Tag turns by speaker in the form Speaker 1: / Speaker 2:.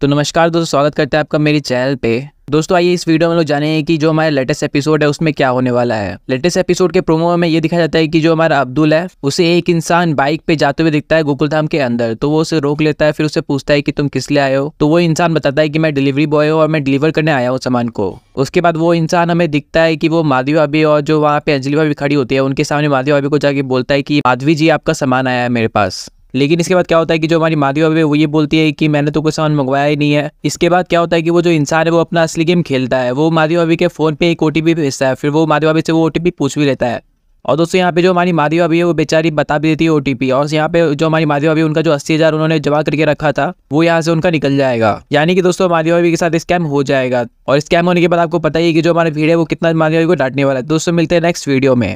Speaker 1: तो नमस्कार दोस्तों स्वागत करते हैं आपका मेरे चैनल पे दोस्तों आइए इस वीडियो में लोग जाने कि जो हमारे लेटेस्ट एपिसोड है उसमें क्या होने वाला है लेटेस्ट एपिसोड के प्रोमो में ये दिखाया जाता है कि जो हमारा अब्दुल है उसे एक इंसान बाइक पे जाते हुए दिखता है गोकुल धाम के अंदर तो वो उसे रोक लेता है फिर उसे पूछता है कि तुम किस लिए आए हो तो वो इंसान बताता है कि मैं डिलीवरी बॉय हूँ और मैं डिलीवर करने आया हूँ सामान को उसके बाद वो इंसान हमें दिखता है कि वो माधवी भाभी और जो वहाँ पे अंजलि भाभी खड़ी होती है उनके सामने माधवी भाभी को जाके बोलता है कि माधवी जी आपका सामान आया है मेरे पास लेकिन इसके बाद क्या होता है कि जो हमारी मारियो है वो ये बोलती है कि मैंने तो कोई सामान मंगवाया ही नहीं है इसके बाद क्या होता है कि वो जो इंसान है वो अपना असली गेम खेलता है वो मारियो अबे के फ़ोन पे एक ओ भेजता है फिर वो मारियो भाभी से वो ओ पूछ भी लेता है और दोस्तों यहाँ पे जो हमारी मारियो अभी है वो बेचारी बता भी देती है ओटीपी और यहाँ पे जो हमारी मारियो अभी उनका जो अस्सी हज़ार उन्होंने जमा करके रखा था वो यहाँ से उनका निकल जाएगा यानी कि दोस्तों मारियो अभी के साथ स्कैम हो जाएगा और स्कैम होने के बाद आपको पता ही है कि जो हमारे भीड़ है वो कितना मारियो अभी को डांटने वाला है दोस्तों मिलते हैं नेक्स्ट वीडियो में